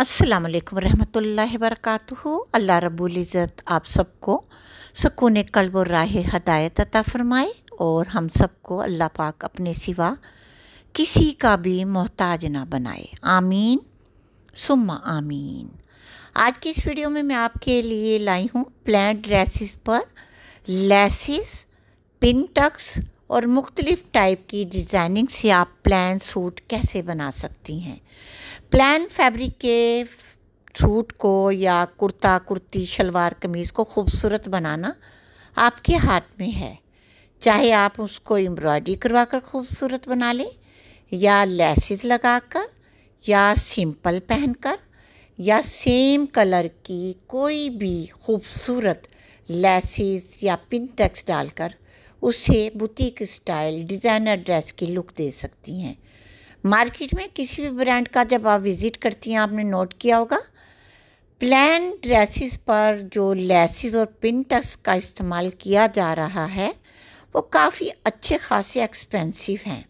अस्सलाम वालेकुम रहमतुल्लाहि वरकatuhu अल्लाह रब्बुल इज़्ज़त आप सबको सुकून कल्ब और राह हदायत अता फरमाए और हम सबको अल्लाह पाक अपने सिवा किसी का भी मोहताज ना बनाए आमीन सुम्मा आमीन आज की इस वीडियो में मैं आपके लिए लाई हूँ प्लान ड्रेसिस पर लेसिस पिन टक्स और मुख्तलिफ़ टाइप की डिज़ाइनिंग से आप प्लान सूट कैसे बना सकती हैं प्लान फैब्रिक के सूट को या कुर्ता कुर्ती शलवार कमीज़ को खूबसूरत बनाना आपके हाथ में है चाहे आप उसको एम्ब्रॉयडरी करवा कर खूबसूरत बना लें या लेसिस लगा कर या सिंपल पहनकर या सेम कलर की कोई भी खूबसूरत लेसिस या पिन टेक्स डालकर उससे बुटीक स्टाइल डिज़ाइनर ड्रेस की लुक दे सकती हैं मार्केट में किसी भी ब्रांड का जब आप विज़िट करती हैं आपने नोट किया होगा प्लान ड्रेसेस पर जो लेसिस और पिंटस का इस्तेमाल किया जा रहा है वो काफ़ी अच्छे खासे एक्सपेंसिव हैं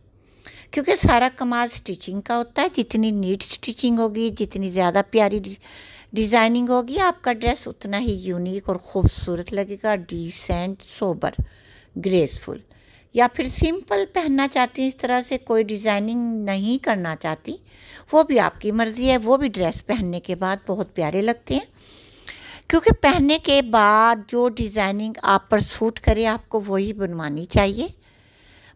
क्योंकि सारा कमाल स्टिचिंग का होता है जितनी नीट स्टिचिंग होगी जितनी ज़्यादा प्यारी डिज़ाइनिंग होगी आपका ड्रेस उतना ही यूनिक और ख़ूबसूरत लगेगा डिसेंट सोबर ग्रेसफुल या फिर सिंपल पहनना चाहती हैं इस तरह से कोई डिज़ाइनिंग नहीं करना चाहती वो भी आपकी मर्ज़ी है वो भी ड्रेस पहनने के बाद बहुत प्यारे लगते हैं क्योंकि पहनने के बाद जो डिज़ाइनिंग आप पर सूट करे आपको वही बनवानी चाहिए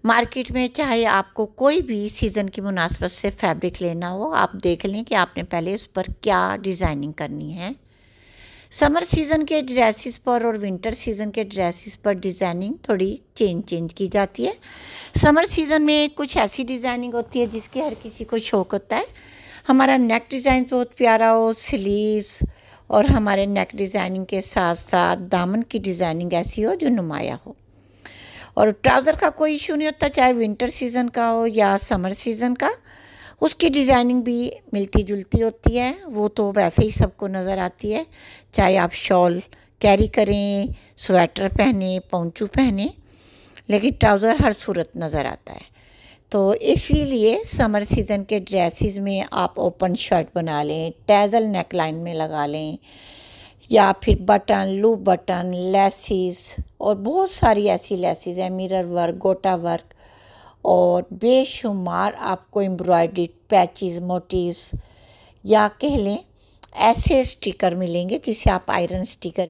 मार्केट में चाहे आपको कोई भी सीज़न की मुनासबत से फैब्रिक लेना हो आप देख लें कि आपने पहले उस पर क्या डिज़ाइनिंग करनी है समर सीज़न के ड्रेसिस पर और विंटर सीज़न के ड्रेसिस पर डिज़ाइनिंग थोड़ी चेंज चेंज की जाती है समर सीज़न में कुछ ऐसी डिज़ाइनिंग होती है जिसकी हर किसी को शौक होता है हमारा नेक डिज़ाइन बहुत प्यारा हो स्लीव्स और हमारे नेक डिज़ाइनिंग के साथ साथ दामन की डिज़ाइनिंग ऐसी हो जो नुमाया हो और ट्राउज़र का कोई इशू नहीं होता चाहे विंटर सीज़न का हो या समर सीज़न का उसकी डिज़ाइनिंग भी मिलती जुलती होती है वो तो वैसे ही सबको नज़र आती है चाहे आप शॉल कैरी करें स्वेटर पहने पौचू पहने लेकिन ट्राउज़र हर सूरत नज़र आता है तो इसीलिए समर सीज़न के ड्रेसिस में आप ओपन शर्ट बना लें टैजल नेक लाइन में लगा लें या फिर बटन लूप बटन लेसिस और बहुत सारी ऐसी लेसिस हैं मिरर वर्क गोटा वर्क और बेशुमार आपको एम्ब्रॉयडरी पैचेस मोटिव्स या कह लें ऐसे स्टिकर मिलेंगे जिसे आप आयरन स्टिकर